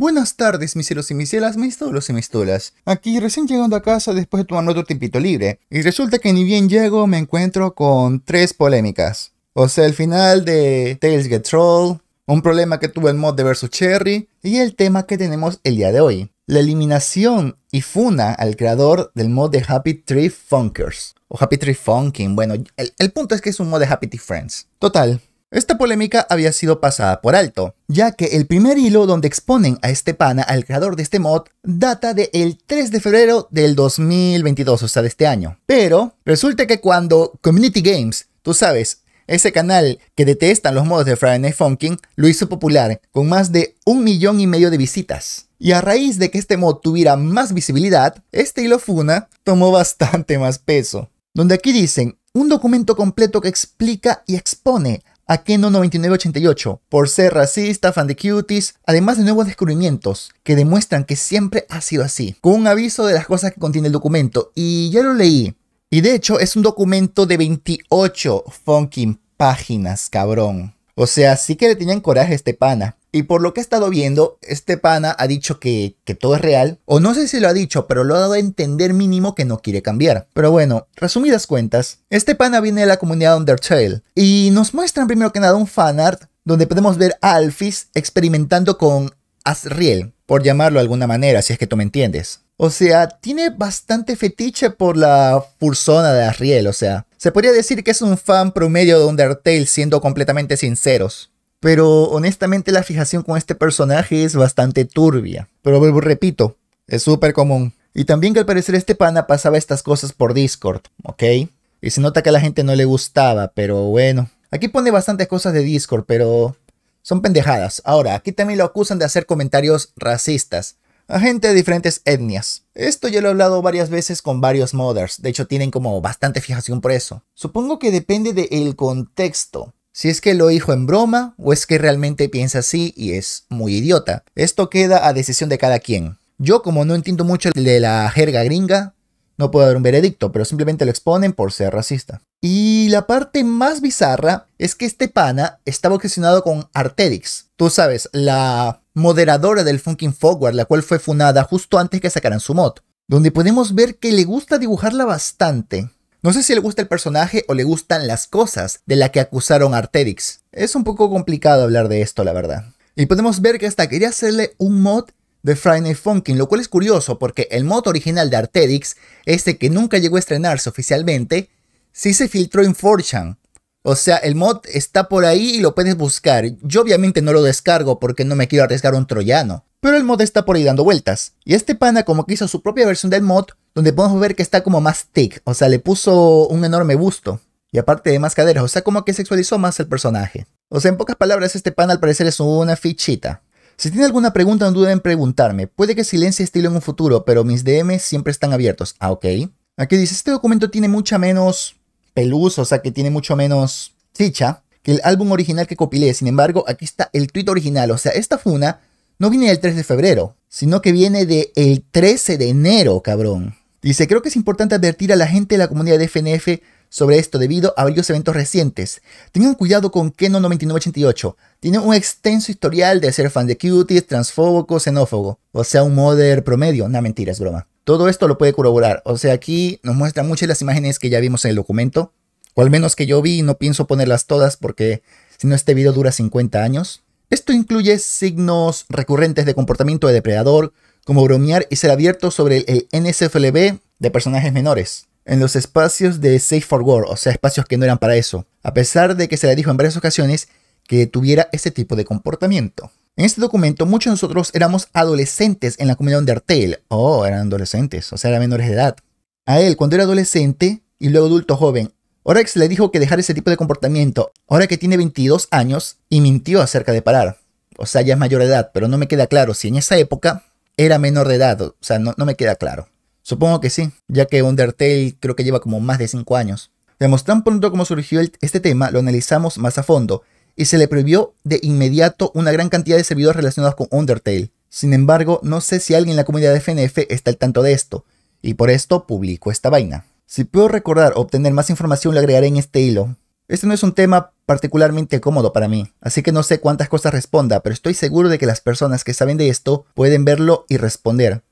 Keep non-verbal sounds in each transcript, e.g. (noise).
Buenas tardes, miseros y mis mistolos y mistolas. Aquí recién llegando a casa después de tomar otro tiempito libre. Y resulta que ni bien llego me encuentro con tres polémicas. O sea, el final de Tales Get Troll, un problema que tuvo el mod de Versus Cherry y el tema que tenemos el día de hoy. La eliminación y funa al creador del mod de Happy Tree Funkers. O Happy Tree Funking. Bueno, el, el punto es que es un mod de Happy Tree Friends. Total, esta polémica había sido pasada por alto, ya que el primer hilo donde exponen a este pana, al creador de este mod, data del 3 de febrero del 2022, o sea, de este año. Pero resulta que cuando Community Games, tú sabes, ese canal que detestan los modos de Friday Night Funkin' lo hizo popular con más de un millón y medio de visitas. Y a raíz de que este mod tuviera más visibilidad, este hilo Funa tomó bastante más peso. Donde aquí dicen, un documento completo que explica y expone a 9988 por ser racista, fan de cuties, además de nuevos descubrimientos que demuestran que siempre ha sido así, con un aviso de las cosas que contiene el documento, y ya lo leí. Y de hecho es un documento de 28 fucking páginas, cabrón. O sea, sí que le tenían coraje a este pana. Y por lo que he estado viendo, este pana ha dicho que, todo es real, o no sé si lo ha dicho, pero lo ha dado a entender mínimo que no quiere cambiar. Pero bueno, resumidas cuentas, este pana viene de la comunidad Undertale, y nos muestran primero que nada un fanart donde podemos ver a Alphys experimentando con Asriel, por llamarlo de alguna manera, si es que tú me entiendes. O sea, tiene bastante fetiche por la fursona de Asriel, o sea, se podría decir que es un fan promedio de Undertale siendo completamente sinceros. Pero honestamente la fijación con este personaje es bastante turbia. Pero vuelvo, repito, es súper común. Y también que al parecer este pana pasaba estas cosas por Discord, ¿ok? Y se nota que a la gente no le gustaba, pero bueno. Aquí pone bastantes cosas de Discord, pero son pendejadas. Ahora, aquí también lo acusan de hacer comentarios racistas a gente de diferentes etnias. Esto ya lo he hablado varias veces con varios modders, de hecho tienen como bastante fijación por eso. Supongo que depende del contexto si es que lo dijo en broma o es que realmente piensa así y es muy idiota. Esto queda a decisión de cada quien. Yo como no entiendo mucho de la jerga gringa, no puedo dar un veredicto, pero simplemente lo exponen por ser racista. Y la parte más bizarra es que este pana estaba obsesionado con Artedix. Tú sabes, la moderadora del Funkin' Forward, la cual fue funada justo antes que sacaran su mod. Donde podemos ver que le gusta dibujarla bastante. No sé si le gusta el personaje o le gustan las cosas de la que acusaron a Arterix. Es un poco complicado hablar de esto, la verdad. Y podemos ver que hasta quería hacerle un mod de Friday Funkin', lo cual es curioso porque el mod original de Artedix, este que nunca llegó a estrenarse oficialmente, sí se filtró en 4 O sea, el mod está por ahí y lo puedes buscar. Yo obviamente no lo descargo porque no me quiero arriesgar un troyano. Pero el mod está por ahí dando vueltas. Y este pana como que hizo su propia versión del mod donde podemos ver que está como más thick, o sea, le puso un enorme busto y aparte de más caderas, o sea, como que sexualizó más el personaje. O sea, en pocas palabras, este pan al parecer es una fichita. Si tiene alguna pregunta, no duden en preguntarme. Puede que silencie estilo en un futuro, pero mis DM siempre están abiertos. Ah, ok. Aquí dice, este documento tiene mucha menos peluz, o sea, que tiene mucho menos ficha, que el álbum original que copilé. Sin embargo, aquí está el tweet original. O sea, esta funa no viene del 3 de febrero, sino que viene del 13 de enero, cabrón. Dice, creo que es importante advertir a la gente de la comunidad de FNF sobre esto debido a varios eventos recientes. Tengan cuidado con Keno 9988. Tiene un extenso historial de ser fan de cuties, transfóbico, xenófobo. O sea, un modder promedio. No, mentira, es broma. Todo esto lo puede corroborar. O sea, aquí nos muestra muchas las imágenes que ya vimos en el documento. O al menos que yo vi y no pienso ponerlas todas porque si no este video dura 50 años. Esto incluye signos recurrentes de comportamiento de depredador, como bromear y ser abierto sobre el NSFLB de personajes menores en los espacios de Safe for War, o sea, espacios que no eran para eso, a pesar de que se le dijo en varias ocasiones que tuviera ese tipo de comportamiento. En este documento, muchos de nosotros éramos adolescentes en la comunidad Undertale. o oh, eran adolescentes, o sea, eran menores de edad. A él, cuando era adolescente y luego adulto joven, se le dijo que dejara ese tipo de comportamiento, ahora que tiene 22 años, y mintió acerca de parar. O sea, ya es mayor de edad, pero no me queda claro si en esa época era menor de edad, o sea, no, me queda claro. Supongo que sí, ya que Undertale creo que lleva como más de 5 años. Vemos tan pronto como surgió este tema, lo analizamos más a fondo, y se le prohibió de inmediato una gran cantidad de servidores relacionados con Undertale. Sin embargo, no sé si alguien en la comunidad de FNF está al tanto de esto, y por esto publico esta vaina. Si puedo recordar o obtener más información, le agregaré en este hilo. Este no es un tema particularmente cómodo para mí, así que no sé cuántas cosas responda, pero estoy seguro de que las personas que saben de esto pueden verlo y responder.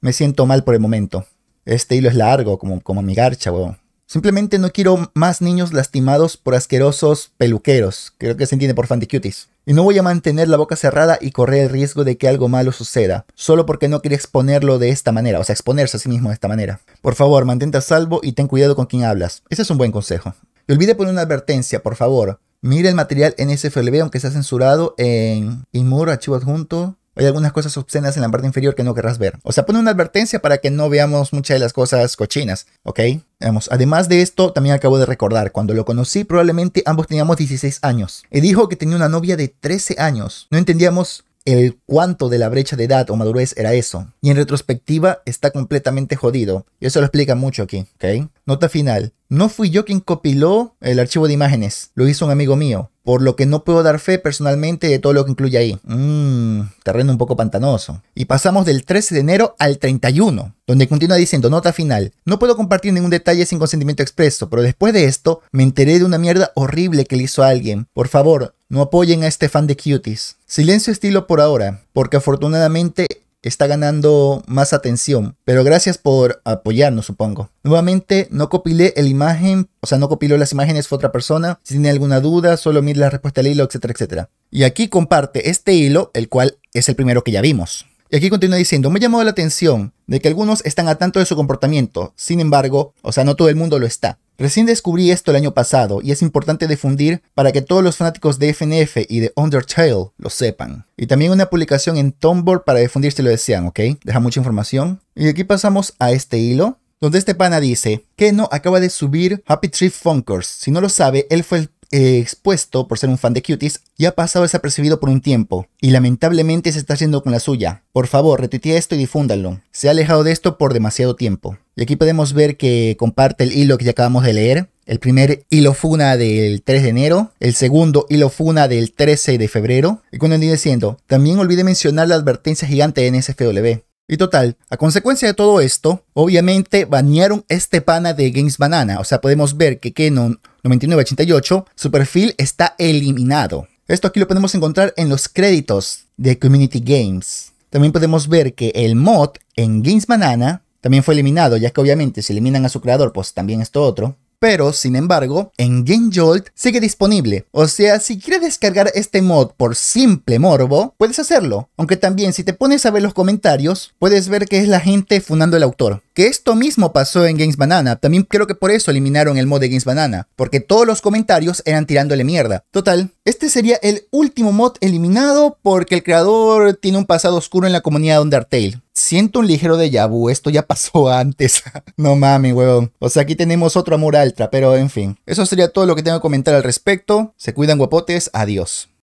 Me siento mal por el momento. Este hilo es largo, como, como mi garcha, weón. Simplemente no quiero más niños lastimados por asquerosos peluqueros, creo que se entiende por fan cuties. Y no voy a mantener la boca cerrada y correr el riesgo de que algo malo suceda, solo porque no quiere exponerlo de esta manera, o sea, exponerse a sí mismo de esta manera. Por favor, mantente a salvo y ten cuidado con quien hablas. Ese es un buen consejo. Y olvide poner una advertencia, por favor. Mira el material en SFLB, aunque está censurado en Inmur, archivo adjunto. Hay algunas cosas obscenas en la parte inferior que no querrás ver. O sea, pone una advertencia para que no veamos muchas de las cosas cochinas, ¿ok? Vamos. Además de esto, también acabo de recordar, cuando lo conocí probablemente ambos teníamos 16 años. Y dijo que tenía una novia de 13 años. No entendíamos el cuánto de la brecha de edad o madurez era eso. Y en retrospectiva está completamente jodido. Y eso lo explica mucho aquí, ¿ok? Nota final. No fui yo quien copiló el archivo de imágenes, lo hizo un amigo mío, por lo que no puedo dar fe personalmente de todo lo que incluye ahí. Mmm, terreno un poco pantanoso. Y pasamos del 13 de enero al 31, donde continúa diciendo, nota final, no puedo compartir ningún detalle sin consentimiento expreso, pero después de esto me enteré de una mierda horrible que le hizo a alguien. Por favor, no apoyen a este fan de cuties. Silencio estilo por ahora, porque afortunadamente está ganando más atención, pero gracias por apoyarnos, supongo. Nuevamente, no copilé la imagen, o sea, no copiló las imágenes fue otra persona. Si tiene alguna duda, solo mire la respuesta al hilo, etcétera, etcétera. Y aquí comparte este hilo, el cual es el primero que ya vimos. Y aquí continúa diciendo, me llamó la atención de que algunos están a tanto de su comportamiento, sin embargo, o sea, no todo el mundo lo está. Recién descubrí esto el año pasado y es importante difundir para que todos los fanáticos de FNF y de Undertale lo sepan. Y también una publicación en Tumblr para difundir si lo desean, ¿ok? Deja mucha información. Y aquí pasamos a este hilo, donde este pana dice, que no acaba de subir Happy Tree Funkers. Si no lo sabe, él fue eh, expuesto por ser un fan de Cuties y ha pasado desapercibido por un tiempo, y lamentablemente se está haciendo con la suya. Por favor, retuitea esto y difúndalo. Se ha alejado de esto por demasiado tiempo. Y aquí podemos ver que comparte el hilo que ya acabamos de leer. El primer hilo funa del 3 de enero, el segundo hilo funa del 13 de febrero. Y cuando andía diciendo, también olvide mencionar la advertencia gigante de NSFW. Y total, a consecuencia de todo esto, obviamente banearon este pana de Games Banana. O sea, podemos ver que Kenon 9988, su perfil está eliminado. Esto aquí lo podemos encontrar en los créditos de Community Games. También podemos ver que el mod en Games Banana también fue eliminado, ya que obviamente si eliminan a su creador, pues también esto otro. Pero, sin embargo, en Game Jolt sigue disponible. O sea, si quieres descargar este mod por simple morbo, puedes hacerlo. Aunque también si te pones a ver los comentarios, puedes ver que es la gente funando el autor. Que esto mismo pasó en Games Banana. También creo que por eso eliminaron el mod de Games Banana. Porque todos los comentarios eran tirándole mierda. Total, este sería el último mod eliminado porque el creador tiene un pasado oscuro en la comunidad de Undertale. Siento un ligero de yabu. esto ya (laughs) pasó antes. (laughs) no mami, weón. O sea, aquí tenemos otro amor altra, pero en fin. Eso sería todo lo que tengo que comentar al respecto. Se cuidan guapotes, adiós.